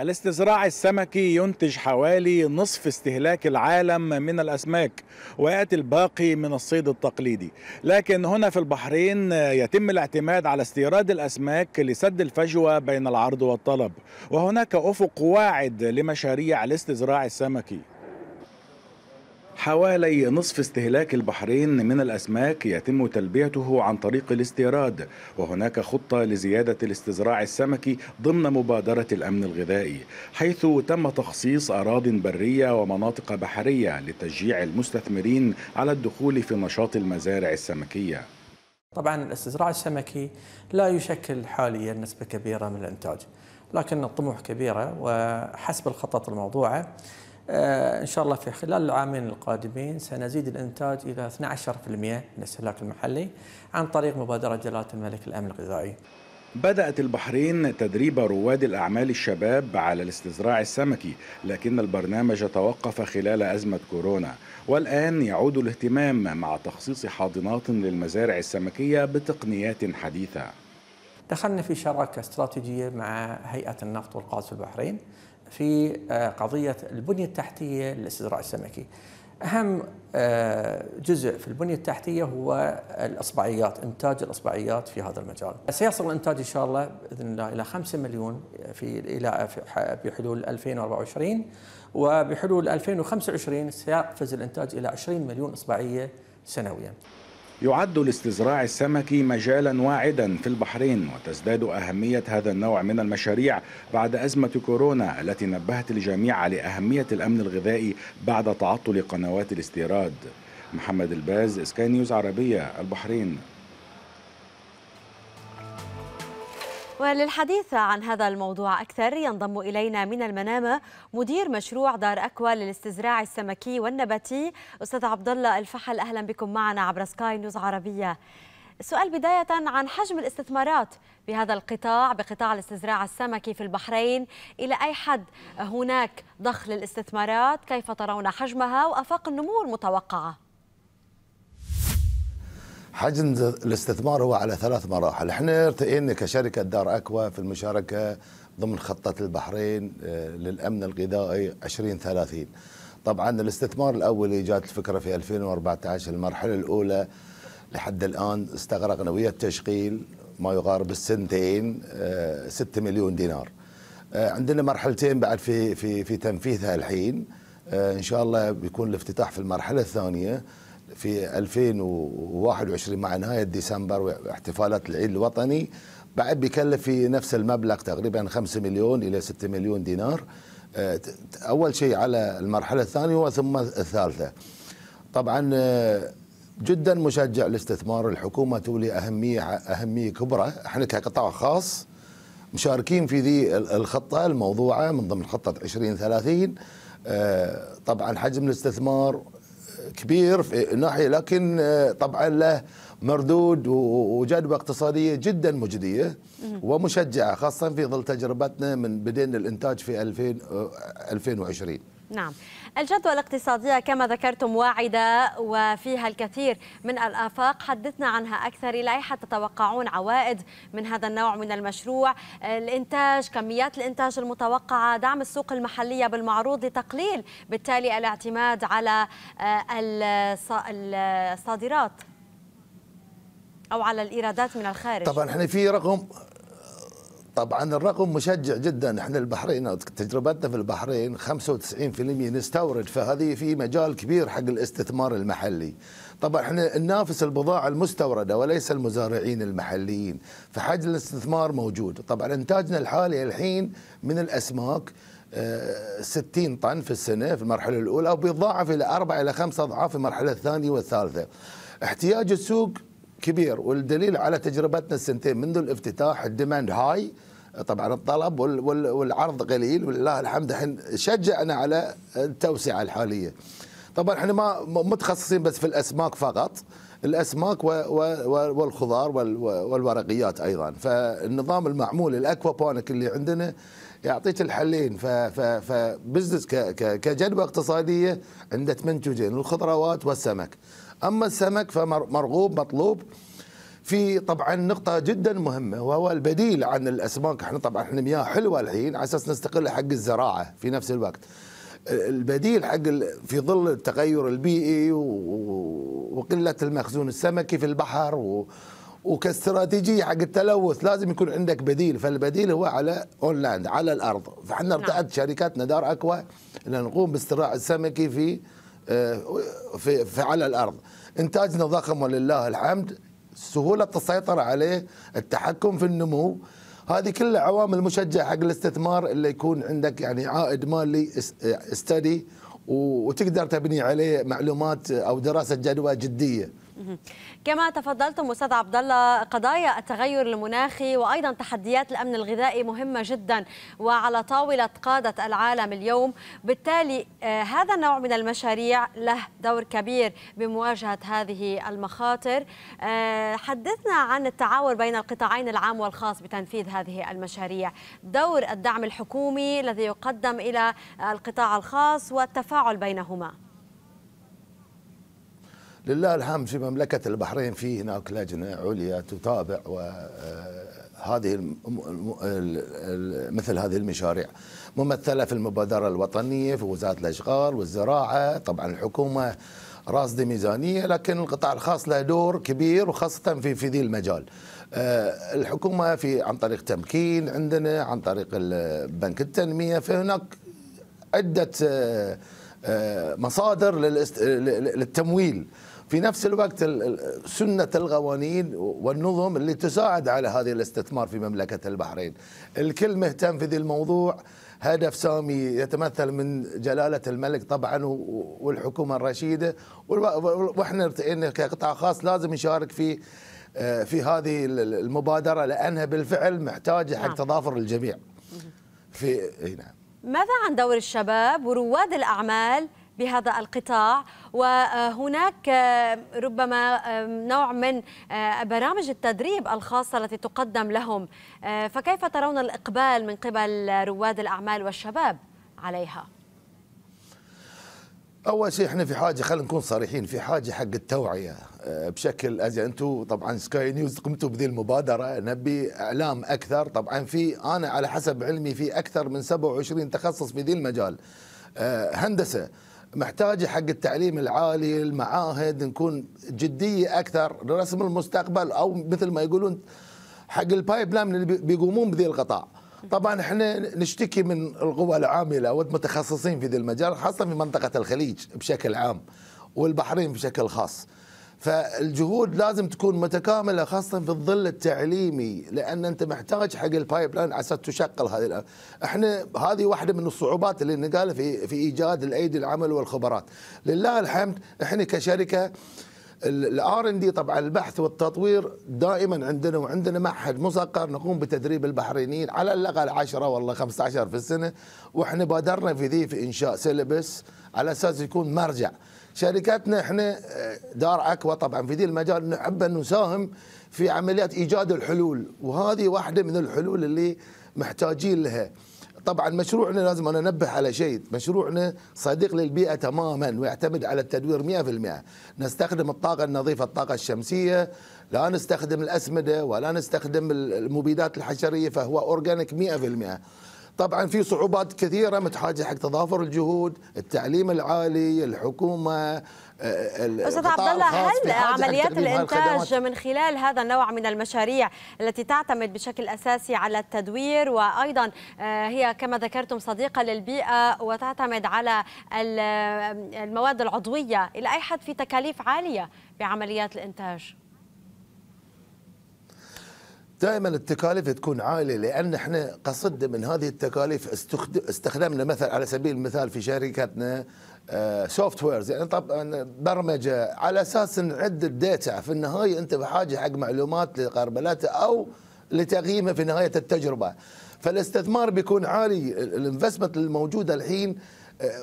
الاستزراع السمكي ينتج حوالي نصف استهلاك العالم من الأسماك ويأتي الباقي من الصيد التقليدي لكن هنا في البحرين يتم الاعتماد على استيراد الأسماك لسد الفجوة بين العرض والطلب وهناك أفق واعد لمشاريع الاستزراع السمكي حوالي نصف استهلاك البحرين من الأسماك يتم تلبيته عن طريق الاستيراد وهناك خطة لزيادة الاستزراع السمكي ضمن مبادرة الأمن الغذائي حيث تم تخصيص أراض برية ومناطق بحرية لتشجيع المستثمرين على الدخول في نشاط المزارع السمكية طبعا الاستزراع السمكي لا يشكل حاليا نسبة كبيرة من الإنتاج لكن الطموح كبيرة وحسب الخطط الموضوعة آه، ان شاء الله في خلال العامين القادمين سنزيد الانتاج الى 12% من الاستهلاك المحلي عن طريق مبادره جلاله الملك الامن الغذائي. بدأت البحرين تدريب رواد الأعمال الشباب على الاستزراع السمكي لكن البرنامج توقف خلال أزمة كورونا والآن يعود الاهتمام مع تخصيص حاضنات للمزارع السمكية بتقنيات حديثة دخلنا في شراكة استراتيجية مع هيئة النفط والغاز في البحرين في آه، قضية البنية التحتية للاستزراع السمكي أهم آه، جزء في البنية التحتية هو الإصبعيات إنتاج الإصبعيات في هذا المجال سيصل الإنتاج إن شاء الله بإذن الله إلى 5 مليون في إلى بحلول 2024 وبحلول 2025 سيقفز الإنتاج إلى 20 مليون إصبعية سنوياً يعد الاستزراع السمكي مجالا واعدا في البحرين وتزداد أهمية هذا النوع من المشاريع بعد أزمة كورونا التي نبهت الجميع لأهمية الأمن الغذائي بعد تعطل قنوات الاستيراد محمد الباز سكاي نيوز عربية البحرين وللحديث عن هذا الموضوع أكثر ينضم إلينا من المنامة مدير مشروع دار أكوا للاستزراع السمكي والنباتي أستاذ عبد الله الفحل أهلا بكم معنا عبر سكاي نيوز عربية السؤال بداية عن حجم الاستثمارات بهذا القطاع بقطاع الاستزراع السمكي في البحرين إلى أي حد هناك ضخ للاستثمارات كيف ترون حجمها وأفاق النمو المتوقعة حجم الاستثمار هو على ثلاث مراحل احنا ارتئينا كشركة دار أكوا في المشاركة ضمن خطة البحرين آه، للأمن الغذائي 2030 طبعا الاستثمار الأولي جات الفكرة في 2014 المرحلة الأولى لحد الآن استغرقنا ويا التشغيل ما يقارب السنتين 6 آه، مليون دينار آه، عندنا مرحلتين بعد في في في تنفيذها الحين ان شاء الله بيكون الافتتاح في المرحله الثانيه في 2021 مع نهاية ديسمبر واحتفالات العيد الوطني بعد بيكلف في نفس المبلغ تقريبا 5 مليون إلى 6 مليون دينار آه، أول شيء على المرحلة الثانية وثم الثالثة طبعا آه، جدا مشجع لاستثمار الحكومة تولي أهمية أهمية كبرى احنا كقطاع خاص مشاركين في ذي الخطة الموضوعة من ضمن خطة 2030 آه، طبعا حجم الاستثمار كبير في ناحيه لكن آه، طبعا له مردود وجدوى اقتصاديه جدا مجديه ومشجعه خاصه في ظل تجربتنا من بدينا الانتاج في 2020 آه، نعم الجدوى الاقتصادية كما ذكرتم واعدة وفيها الكثير من الآفاق حدثنا عنها أكثر إلى أي حد تتوقعون عوائد من هذا النوع من المشروع الإنتاج كميات الإنتاج المتوقعة دعم السوق المحلية بالمعروض لتقليل بالتالي الاعتماد على آه، الصادرات أو على الإيرادات من الخارج طبعا احنا في رقم طبعا الرقم مشجع جدا احنا البحرين تجربتنا في البحرين 95% نستورد فهذه في مجال كبير حق الاستثمار المحلي طبعا احنا ننافس البضاعه المستورده وليس المزارعين المحليين فحجم الاستثمار موجود طبعا انتاجنا الحالي الحين من الاسماك 60 آه، طن في السنه في المرحله الاولى وبيتضاعف الى اربع الى خمس اضعاف في المرحله الثانيه والثالثه احتياج السوق كبير والدليل على تجربتنا السنتين منذ الافتتاح الديماند هاي طبعا الطلب والعرض قليل ولله الحمد الحين شجعنا على التوسعه الحاليه. طبعا احنا ما متخصصين بس في الاسماك فقط الاسماك والخضار والورقيات ايضا فالنظام المعمول الاكوابونك اللي عندنا يعطيك الحلين فبزنس كجدوى اقتصاديه عنده منتجين الخضروات والسمك أما السمك فمرغوب مطلوب في طبعا نقطة جدا مهمة وهو البديل عن الأسماك احنا طبعا احنا مياه حلوة الحين على أساس نستقل حق الزراعة في نفس الوقت البديل حق في ظل التغير البيئي وقلة المخزون السمكي في البحر و وكاستراتيجية حق التلوث لازم يكون عندك بديل فالبديل هو على اونلاند على الارض فاحنا نعم. ارتأت شركاتنا دار اكوا ان نقوم باستراع السمكي في آه، في, في على الارض انتاجنا ضخم ولله الحمد سهوله السيطره عليه التحكم في النمو هذه كلها عوامل مشجعه حق الاستثمار اللي يكون عندك يعني عائد مالي استدي آه، وتقدر تبني عليه معلومات او دراسه جدوى جديه كما تفضلتم استاذ عبد الله قضايا التغير المناخي وايضا تحديات الامن الغذائي مهمه جدا وعلى طاوله قاده العالم اليوم بالتالي آه، هذا النوع من المشاريع له دور كبير بمواجهه هذه المخاطر آه، حدثنا عن التعاون بين القطاعين العام والخاص بتنفيذ هذه المشاريع دور الدعم الحكومي الذي يقدم الى القطاع الخاص والتفاعل بينهما لله الحمد في مملكة البحرين في هناك لجنة عليا تتابع وهذه آه، مثل هذه المشاريع ممثلة في المبادرة الوطنية في وزارة الأشغال والزراعة طبعا الحكومة راصدة ميزانية لكن القطاع الخاص له دور كبير وخاصة في في ذي المجال آه، الحكومة في عن طريق تمكين عندنا عن طريق بنك التنمية فهناك عدة آه، مصادر للتمويل في نفس الوقت سنة القوانين والنظم اللي تساعد على هذا الاستثمار في مملكة البحرين الكل مهتم في ذي الموضوع هدف سامي يتمثل من جلالة الملك طبعا والحكومة الرشيدة واحنا كقطاع خاص لازم نشارك في آه، في هذه المبادرة لأنها بالفعل محتاجة حق نعم. تضافر الجميع في نعم ماذا عن دور الشباب ورواد الأعمال بهذا القطاع وهناك ربما نوع من برامج التدريب الخاصة التي تقدم لهم فكيف ترون الإقبال من قبل رواد الأعمال والشباب عليها؟ اول شيء احنا في حاجه خلينا نكون صريحين في حاجه حق التوعيه آه، بشكل ازي انتم طبعا سكاي نيوز قمتوا بذي المبادره نبي اعلام اكثر طبعا في انا على حسب علمي في اكثر من 27 تخصص في ذي المجال آه، هندسه محتاجه حق التعليم العالي المعاهد نكون جديه اكثر لرسم المستقبل او مثل ما يقولون حق البايب لاين اللي بيقومون بذي القطاع طبعا احنا نشتكي من القوى العامله والمتخصصين في ذي المجال خاصه في منطقه الخليج بشكل عام والبحرين بشكل خاص فالجهود لازم تكون متكامله خاصه في الظل التعليمي لان انت محتاج حق البايب لاين على اساس تشغل هذه الأمر. احنا هذه واحده من الصعوبات اللي نقال في في ايجاد الايدي العمل والخبرات لله الحمد احنا كشركه الار ان دي طبعا البحث والتطوير دائما عندنا وعندنا معهد مسقر نقوم بتدريب البحرينيين على الاقل 10 والله 15 في السنه واحنا بادرنا في ذي في انشاء سيلبس على اساس يكون مرجع شركاتنا احنا آه، دار اكوا طبعا في ذي المجال نحب ان نساهم في عمليه ايجاد الحلول وهذه واحده من الحلول اللي محتاجين لها طبعا مشروعنا لازم انا انبه على شيء مشروعنا صديق للبيئه تماما ويعتمد على التدوير 100% نستخدم الطاقه النظيفه الطاقه الشمسيه لا نستخدم الاسمده ولا نستخدم المبيدات الحشريه فهو اورجانيك 100% طبعا في صعوبات كثيره متحاجه حق تضافر الجهود، التعليم العالي، الحكومه آه، استاذ عبد الله هل عمليات الانتاج من خلال هذا النوع من المشاريع التي تعتمد بشكل اساسي على التدوير وايضا آه، هي كما ذكرتم صديقه للبيئه وتعتمد على المواد العضويه الى اي حد في تكاليف عاليه بعمليات الانتاج؟ دائما التكاليف تكون عاليه لان احنا قصدنا من هذه التكاليف استخدمنا مثلا على سبيل المثال في شركتنا سوفت آه، ويرز يعني طبعا يعني برمجه على اساس نعد الداتا في النهايه انت بحاجه حق معلومات لقربلته او لتقييمه في نهايه التجربه فالاستثمار بيكون عالي الانفستمنت الموجوده الحين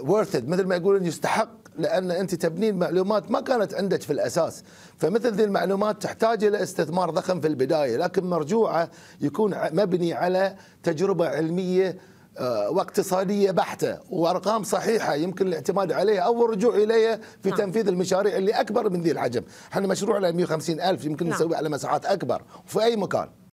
ورثد آه، مثل ما يقولون يستحق لان انت تبنين معلومات ما كانت عندك في الاساس فمثل ذي المعلومات تحتاج الى استثمار ضخم في البدايه لكن مرجوعه يكون مبني على تجربه علميه آه، واقتصاديه بحته وارقام صحيحه يمكن الاعتماد عليها او الرجوع اليها في نعم. تنفيذ المشاريع اللي اكبر من ذي الحجم، احنا مشروع ل 150 الف يمكن نعم. نسويه على مساحات اكبر وفي اي مكان.